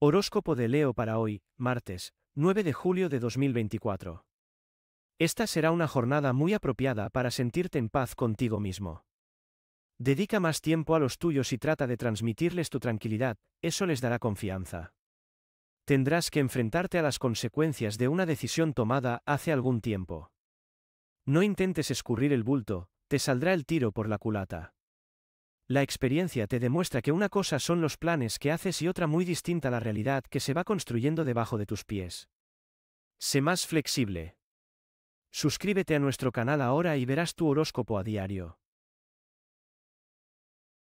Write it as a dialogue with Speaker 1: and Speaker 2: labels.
Speaker 1: Horóscopo de Leo para hoy, martes, 9 de julio de 2024. Esta será una jornada muy apropiada para sentirte en paz contigo mismo. Dedica más tiempo a los tuyos y trata de transmitirles tu tranquilidad, eso les dará confianza. Tendrás que enfrentarte a las consecuencias de una decisión tomada hace algún tiempo. No intentes escurrir el bulto, te saldrá el tiro por la culata. La experiencia te demuestra que una cosa son los planes que haces y otra muy distinta la realidad que se va construyendo debajo de tus pies. Sé más flexible. Suscríbete a nuestro canal ahora y verás tu horóscopo a diario.